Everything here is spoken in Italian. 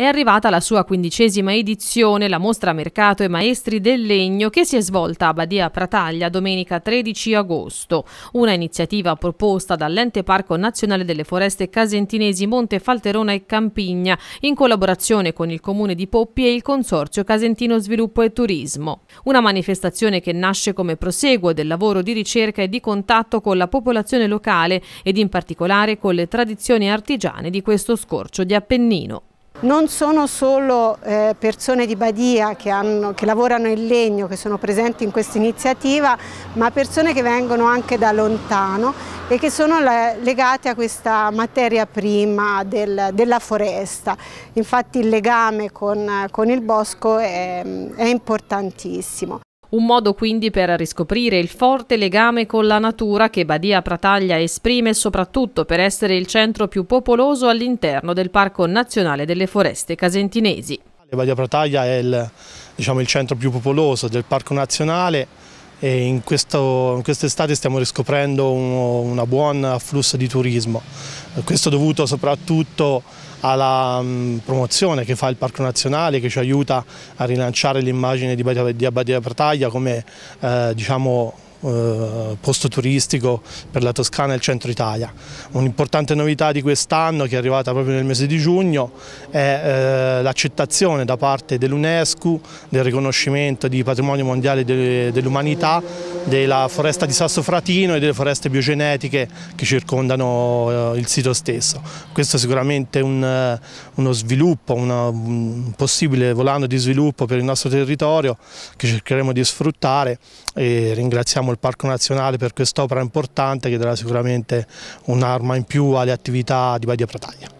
è arrivata la sua quindicesima edizione, la mostra Mercato e Maestri del Legno, che si è svolta a Badia Prataglia domenica 13 agosto. Una iniziativa proposta dall'Ente Parco Nazionale delle Foreste Casentinesi Monte Falterona e Campigna, in collaborazione con il Comune di Poppi e il Consorzio Casentino Sviluppo e Turismo. Una manifestazione che nasce come proseguo del lavoro di ricerca e di contatto con la popolazione locale ed in particolare con le tradizioni artigiane di questo scorcio di Appennino. Non sono solo eh, persone di Badia che, hanno, che, lavorano in legno, che sono presenti in questa iniziativa, ma persone che vengono anche da lontano e che sono legate a questa materia prima del, della foresta. Infatti il legame con, con il bosco è, è importantissimo. Un modo quindi per riscoprire il forte legame con la natura che Badia Prataglia esprime soprattutto per essere il centro più popoloso all'interno del Parco Nazionale delle Foreste Casentinesi. Badia Prataglia è il, diciamo, il centro più popoloso del Parco Nazionale e in, quest'estate stiamo riscoprendo un, buon afflusso di turismo. Questo dovuto soprattutto alla mm, promozione che fa il Parco Nazionale, che ci aiuta a rilanciare l'immagine di Abbadia Pertaglia come eh, diciamo, eh, posto turistico per la Toscana e il centro Italia. Un'importante novità di quest'anno che è arrivata proprio nel mese di giugno è eh, l'accettazione da parte dell'UNESCO del riconoscimento di patrimonio mondiale de dell'umanità della foresta di Sassofratino e delle foreste biogenetiche che circondano eh, il sito stesso. Questo è sicuramente un, eh, uno sviluppo, una, un possibile volano di sviluppo per il nostro territorio che cercheremo di sfruttare e ringraziamo il Parco Nazionale per quest'opera importante che darà sicuramente un'arma in più alle attività di Badia Prataglia.